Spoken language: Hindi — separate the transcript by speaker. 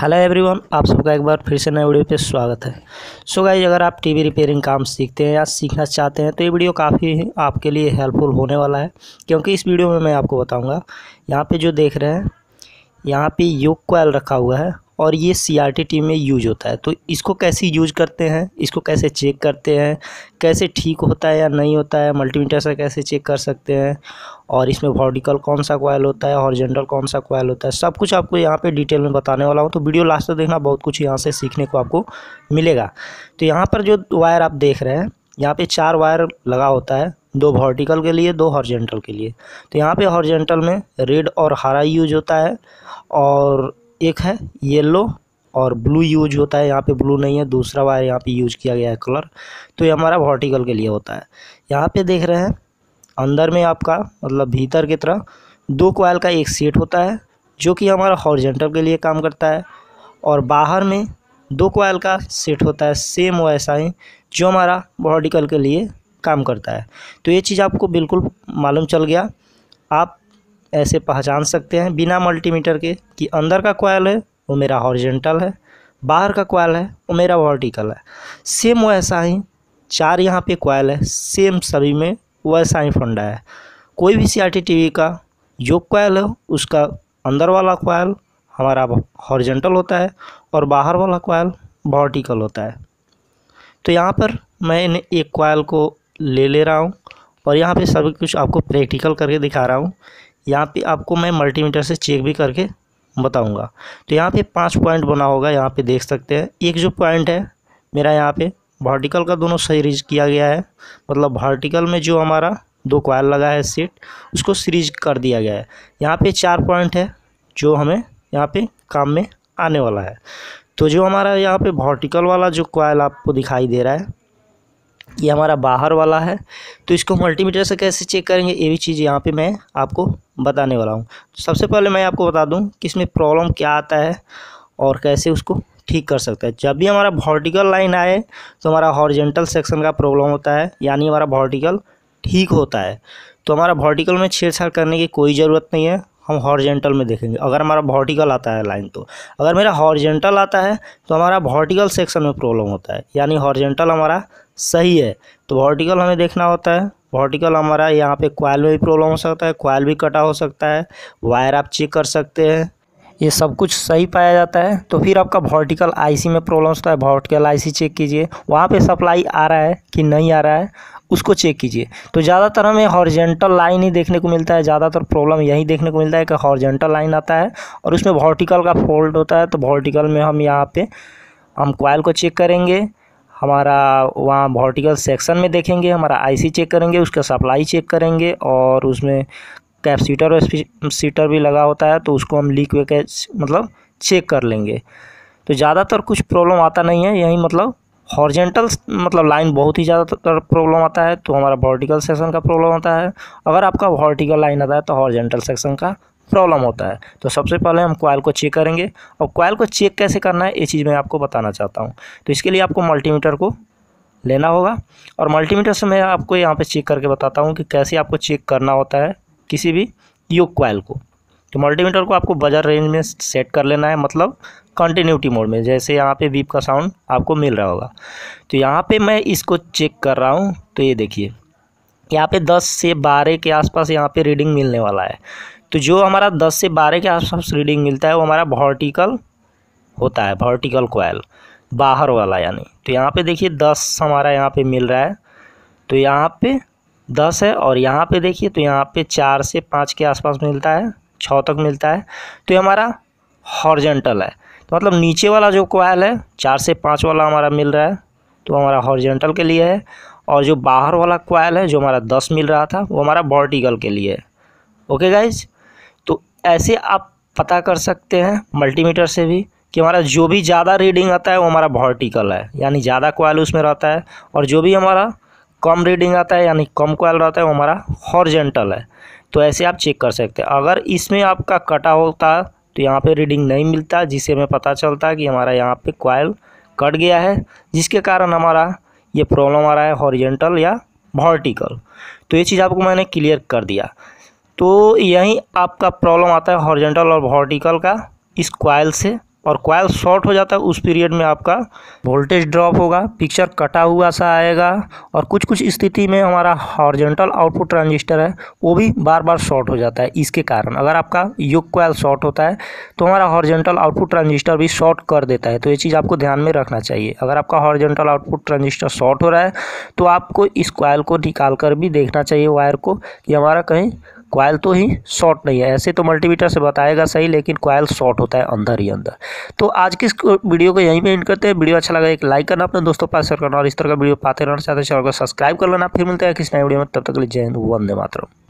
Speaker 1: हेलो एवरीवन आप सबका एक बार फिर से नए वीडियो पे स्वागत है सो so गाइज अगर आप टीवी रिपेयरिंग काम सीखते हैं या सीखना चाहते हैं तो ये वीडियो काफ़ी आपके लिए हेल्पफुल होने वाला है क्योंकि इस वीडियो में मैं आपको बताऊंगा यहाँ पे जो देख रहे हैं यहाँ पे योग कोयल रखा हुआ है और ये सी टीम में यूज होता है तो इसको कैसे यूज करते हैं इसको कैसे चेक करते हैं कैसे ठीक होता है या नहीं होता है मल्टीमीटर से कैसे चेक कर सकते हैं और इसमें वर्टिकल कौन सा क्वाइल होता है हॉरिजॉन्टल कौन सा क्वाइल होता है सब कुछ आपको यहाँ पे डिटेल में बताने वाला हूँ तो वीडियो लास्ट तक देखना बहुत कुछ यहाँ से सीखने को आपको मिलेगा तो यहाँ पर जो वायर आप देख रहे हैं यहाँ पर चार वायर लगा होता है दो वर्टिकल के लिए दो हॉर्जेंटल के लिए तो यहाँ पर हॉर्जेंटल में रेड और हरा यूज होता है और एक है येलो और ब्लू यूज होता है यहाँ पे ब्लू नहीं है दूसरा बार यहाँ पे यूज किया गया है कलर तो ये हमारा वर्टिकल के लिए होता है यहाँ पे देख रहे हैं अंदर में आपका मतलब भीतर की तरह दो क्वाइल का एक सेट होता है जो कि हमारा हॉर्जेंटल के लिए काम करता है और बाहर में दो क्वाइल का सेट होता है सेम वैसा ही जो हमारा वर्टिकल के लिए काम करता है तो ये चीज़ आपको बिल्कुल मालूम चल गया आप ऐसे पहचान सकते हैं बिना मल्टीमीटर के कि अंदर का कॉयल है वो मेरा हॉरिजेंटल है बाहर का कोयल है वो मेरा वर्टिकल है सेम वैसा ही चार यहाँ पे कॉयल है सेम सभी में वैसा ही फंडा है कोई भी सी आर टी का जो क्वाइल है उसका अंदर वाला कोयल हमारा हॉरिजेंटल होता है और बाहर वाला कोयल वर्टिकल होता है तो यहाँ पर मैं एक कॉयल को ले ले रहा हूँ और यहाँ पे सब कुछ आपको प्रैक्टिकल करके दिखा रहा हूँ यहाँ पे आपको मैं मल्टीमीटर से चेक भी करके बताऊंगा तो यहाँ पे पांच पॉइंट बना होगा यहाँ पे देख सकते हैं एक जो पॉइंट है मेरा यहाँ पे वर्टिकल का दोनों सीरीज किया गया है मतलब वर्टिकल में जो हमारा दो क्वायर लगा है सीट उसको सीरीज कर दिया गया है यहाँ पे चार पॉइंट है जो हमें यहाँ पे काम में आने वाला है तो जो हमारा यहाँ पे वर्टिकल वाला जो क्वाइल आपको दिखाई दे रहा है ये हमारा बाहर वाला है तो इसको मल्टीमीटर से कैसे चेक करेंगे ये भी चीज़ यहाँ पे मैं आपको बताने वाला हूँ तो सबसे पहले मैं आपको बता दूँ कि इसमें प्रॉब्लम क्या आता है और कैसे उसको ठीक कर सकता है जब भी हमारा वर्टिकल लाइन आए तो हमारा हॉर्जेंटल सेक्शन का प्रॉब्लम होता है यानी हमारा वर्टिकल ठीक होता है तो हमारा वर्टिकल में छेड़छाड़ करने की कोई ज़रूरत नहीं है हम हॉर्जेंटल में देखेंगे अगर हमारा वर्टिकल आता है लाइन तो अगर मेरा हॉर्जेंटल आता है तो हमारा वर्टिकल सेक्शन में प्रॉब्लम होता है यानी हॉर्जेंटल हमारा सही है तो वर्टिकल हमें देखना होता है वर्टिकल हमारा यहाँ पे क्वाइल में भी प्रॉब्लम हो सकता है क्वाइल भी कटा हो सकता है वायर आप चेक कर सकते हैं ये सब कुछ सही पाया जाता है तो फिर आपका वर्टिकल आईसी में प्रॉब्लम होता है वर्टिकल आईसी चेक कीजिए वहाँ पे सप्लाई आ रहा है कि नहीं आ रहा है उसको चेक कीजिए तो ज़्यादातर हमें हॉर्जेंटल लाइन ही देखने को मिलता है ज़्यादातर प्रॉब्लम यही देखने को मिलता है कि हॉर्जेंटल लाइन आता है और उसमें वर्टिकल का फॉल्ट होता है तो वर्टिकल में हम यहाँ पर हम क्वाइल को चेक करेंगे हमारा वहाँ वर्टिकल सेक्शन में देखेंगे हमारा आईसी चेक करेंगे उसका सप्लाई चेक करेंगे और उसमें कैप सीटर और सीटर भी लगा होता है तो उसको हम लीक वे मतलब चेक कर लेंगे तो ज़्यादातर कुछ प्रॉब्लम आता नहीं है यही मतलब हॉर्जेंटल मतलब लाइन बहुत ही ज़्यादातर प्रॉब्लम आता है तो हमारा वर्टिकल सेक्शन का प्रॉब्लम आता है अगर आपका वर्टिकल लाइन आता है तो हॉर्जेंटल सेक्शन का प्रॉब्लम होता है तो सबसे पहले हम कॉयल को चेक करेंगे और कॉयल को चेक कैसे करना है ये चीज़ मैं आपको बताना चाहता हूँ तो इसके लिए आपको मल्टीमीटर को लेना होगा और मल्टीमीटर से मैं आपको यहाँ पे चेक करके बताता हूँ कि कैसे आपको चेक करना होता है किसी भी योग कॉयल को तो मल्टीमीटर को आपको बजर रेंज में सेट कर लेना है मतलब कंटिन्यूटी मोड में जैसे यहाँ पर बीप का साउंड आपको मिल रहा होगा तो यहाँ पर मैं इसको चेक कर रहा हूँ तो ये देखिए यहाँ पे 10 से 12 के आसपास यहाँ पे रीडिंग मिलने वाला है तो जो हमारा दस से बारह के आसपास रीडिंग मिलता है वो हमारा वर्टिकल होता है वर्टिकल कोयल बाहर वाला यानी तो यहाँ पे देखिए दस हमारा यहाँ पे मिल रहा है तो यहाँ पे दस है और यहाँ पे देखिए तो यहाँ पे चार से पाँच के आसपास मिलता है छः तक मिलता है तो ये हमारा हॉर्जेंटल है तो मतलब नीचे वाला जो कोयल है चार से पाँच वाला हमारा मिल रहा है तो हमारा हॉर्जेंटल के लिए है और जो बाहर वाला कोयल है जो हमारा दस मिल रहा था वो हमारा वर्टिकल के लिए है ओके गाइज तो ऐसे आप पता कर सकते हैं मल्टीमीटर से भी कि हमारा जो भी ज़्यादा रीडिंग आता है वो हमारा वर्टिकल है यानी ज़्यादा कोयल उसमें रहता है और जो भी हमारा कम रीडिंग आता है यानी कम क्वाइल रहता है वो हमारा हॉर्जेंटल है तो ऐसे आप चेक कर सकते हैं अगर इसमें आपका कटा होता तो यहाँ पे रीडिंग नहीं मिलता जिससे हमें पता चलता कि हमारा यहाँ पे कॉयल कट गया है जिसके कारण हमारा ये प्रॉब्लम आ रहा है हॉर्जेंटल या वर्टिकल तो ये चीज़ आपको मैंने क्लियर कर दिया तो यहीं आपका प्रॉब्लम आता है हॉर्जेंटल और वर्टिकल का इस क्वाइल से और क्वाइल शॉर्ट हो जाता है उस पीरियड में आपका वोल्टेज ड्रॉप होगा पिक्चर कटा हुआ सा आएगा और कुछ कुछ स्थिति में हमारा हॉर्जेंटल आउटपुट ट्रांजिस्टर है वो भी बार बार शॉर्ट हो जाता है इसके कारण अगर आपका योग क्वाइल शॉर्ट होता है तो हमारा हॉर्जेंटल आउटपुट ट्रांजिस्टर भी शॉर्ट कर देता है तो ये चीज़ आपको ध्यान में रखना चाहिए अगर आपका हॉर्जेंटल आउटपुट ट्रांजिस्टर शॉर्ट हो रहा है तो आपको इस क्वाइल को निकाल कर भी देखना चाहिए वायर को कि हमारा कहीं क्वाइल तो ही शॉर्ट नहीं है ऐसे तो मल्टीमीटर से बताएगा सही लेकिन क्वाइल शॉर्ट होता है अंदर ही अंदर तो आज की इस वीडियो को यहीं पे एंड करते हैं वीडियो अच्छा लगा एक लाइक करना अपने दोस्तों पास शेयर करना और इस तरह का वीडियो पाते रहना चाहते हैं चैनल को सब्सक्राइब कर लेना फिर मिलते हैं किस नए वीडियो में तब तक के लिए जय हिंद वंदे मातरम